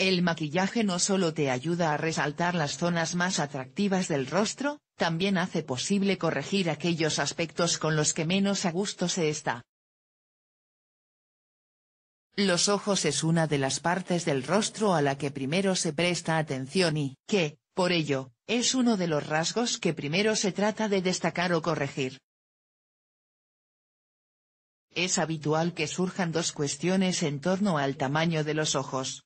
El maquillaje no solo te ayuda a resaltar las zonas más atractivas del rostro, también hace posible corregir aquellos aspectos con los que menos a gusto se está. Los ojos es una de las partes del rostro a la que primero se presta atención y, que, por ello, es uno de los rasgos que primero se trata de destacar o corregir. Es habitual que surjan dos cuestiones en torno al tamaño de los ojos.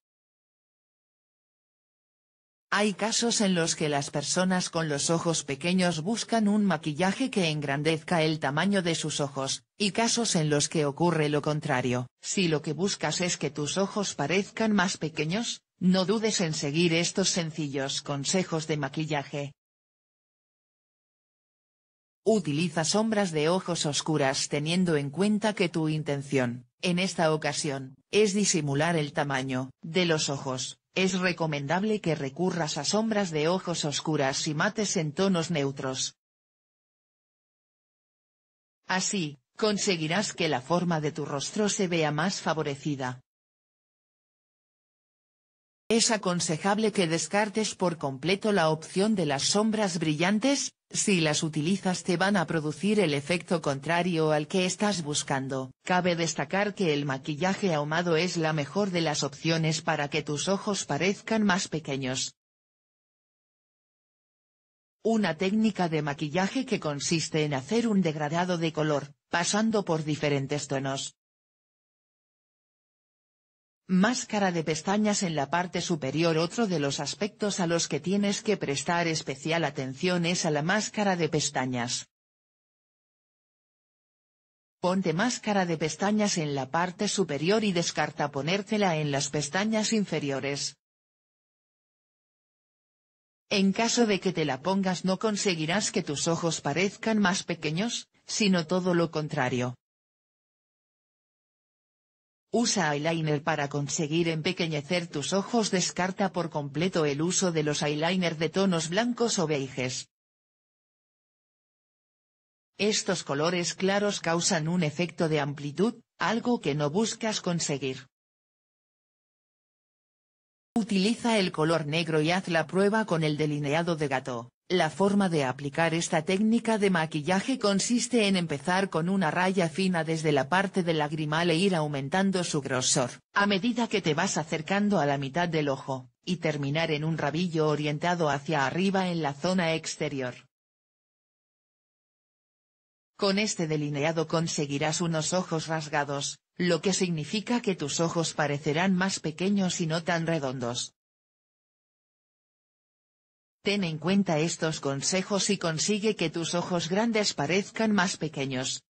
Hay casos en los que las personas con los ojos pequeños buscan un maquillaje que engrandezca el tamaño de sus ojos, y casos en los que ocurre lo contrario. Si lo que buscas es que tus ojos parezcan más pequeños, no dudes en seguir estos sencillos consejos de maquillaje. Utiliza sombras de ojos oscuras teniendo en cuenta que tu intención, en esta ocasión, es disimular el tamaño de los ojos. Es recomendable que recurras a sombras de ojos oscuras y mates en tonos neutros. Así, conseguirás que la forma de tu rostro se vea más favorecida es aconsejable que descartes por completo la opción de las sombras brillantes, si las utilizas te van a producir el efecto contrario al que estás buscando. Cabe destacar que el maquillaje ahumado es la mejor de las opciones para que tus ojos parezcan más pequeños. Una técnica de maquillaje que consiste en hacer un degradado de color, pasando por diferentes tonos, Máscara de pestañas en la parte superior Otro de los aspectos a los que tienes que prestar especial atención es a la máscara de pestañas. Ponte máscara de pestañas en la parte superior y descarta ponértela en las pestañas inferiores. En caso de que te la pongas no conseguirás que tus ojos parezcan más pequeños, sino todo lo contrario. Usa eyeliner para conseguir empequeñecer tus ojos Descarta por completo el uso de los eyeliner de tonos blancos o beiges. Estos colores claros causan un efecto de amplitud, algo que no buscas conseguir. Utiliza el color negro y haz la prueba con el delineado de gato. La forma de aplicar esta técnica de maquillaje consiste en empezar con una raya fina desde la parte del lagrimal e ir aumentando su grosor, a medida que te vas acercando a la mitad del ojo, y terminar en un rabillo orientado hacia arriba en la zona exterior. Con este delineado conseguirás unos ojos rasgados, lo que significa que tus ojos parecerán más pequeños y no tan redondos. Ten en cuenta estos consejos y consigue que tus ojos grandes parezcan más pequeños,